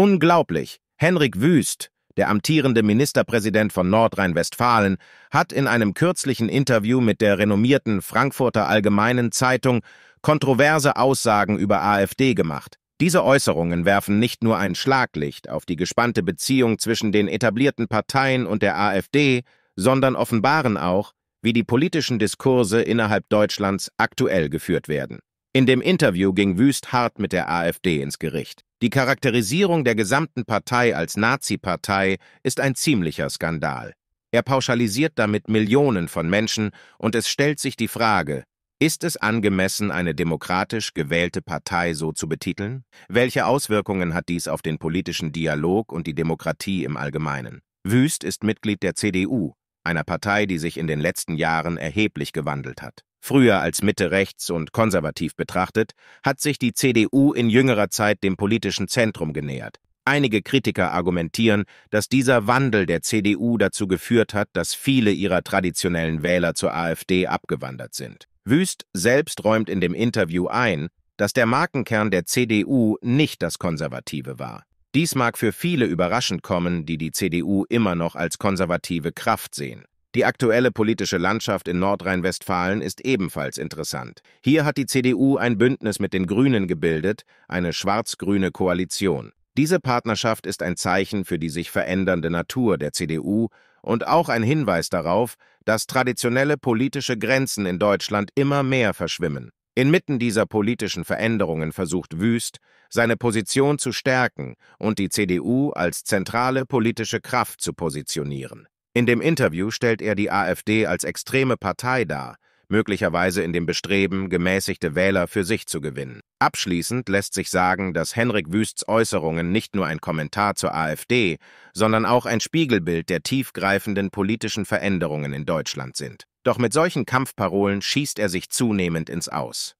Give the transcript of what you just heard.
Unglaublich! Henrik Wüst, der amtierende Ministerpräsident von Nordrhein-Westfalen, hat in einem kürzlichen Interview mit der renommierten Frankfurter Allgemeinen Zeitung kontroverse Aussagen über AfD gemacht. Diese Äußerungen werfen nicht nur ein Schlaglicht auf die gespannte Beziehung zwischen den etablierten Parteien und der AfD, sondern offenbaren auch, wie die politischen Diskurse innerhalb Deutschlands aktuell geführt werden. In dem Interview ging Wüst hart mit der AfD ins Gericht. Die Charakterisierung der gesamten Partei als Nazi-Partei ist ein ziemlicher Skandal. Er pauschalisiert damit Millionen von Menschen und es stellt sich die Frage, ist es angemessen, eine demokratisch gewählte Partei so zu betiteln? Welche Auswirkungen hat dies auf den politischen Dialog und die Demokratie im Allgemeinen? Wüst ist Mitglied der CDU, einer Partei, die sich in den letzten Jahren erheblich gewandelt hat. Früher als Mitte rechts und konservativ betrachtet, hat sich die CDU in jüngerer Zeit dem politischen Zentrum genähert. Einige Kritiker argumentieren, dass dieser Wandel der CDU dazu geführt hat, dass viele ihrer traditionellen Wähler zur AfD abgewandert sind. Wüst selbst räumt in dem Interview ein, dass der Markenkern der CDU nicht das Konservative war. Dies mag für viele überraschend kommen, die die CDU immer noch als konservative Kraft sehen. Die aktuelle politische Landschaft in Nordrhein-Westfalen ist ebenfalls interessant. Hier hat die CDU ein Bündnis mit den Grünen gebildet, eine schwarz-grüne Koalition. Diese Partnerschaft ist ein Zeichen für die sich verändernde Natur der CDU und auch ein Hinweis darauf, dass traditionelle politische Grenzen in Deutschland immer mehr verschwimmen. Inmitten dieser politischen Veränderungen versucht Wüst, seine Position zu stärken und die CDU als zentrale politische Kraft zu positionieren. In dem Interview stellt er die AfD als extreme Partei dar, möglicherweise in dem Bestreben, gemäßigte Wähler für sich zu gewinnen. Abschließend lässt sich sagen, dass Henrik Wüsts Äußerungen nicht nur ein Kommentar zur AfD, sondern auch ein Spiegelbild der tiefgreifenden politischen Veränderungen in Deutschland sind. Doch mit solchen Kampfparolen schießt er sich zunehmend ins Aus.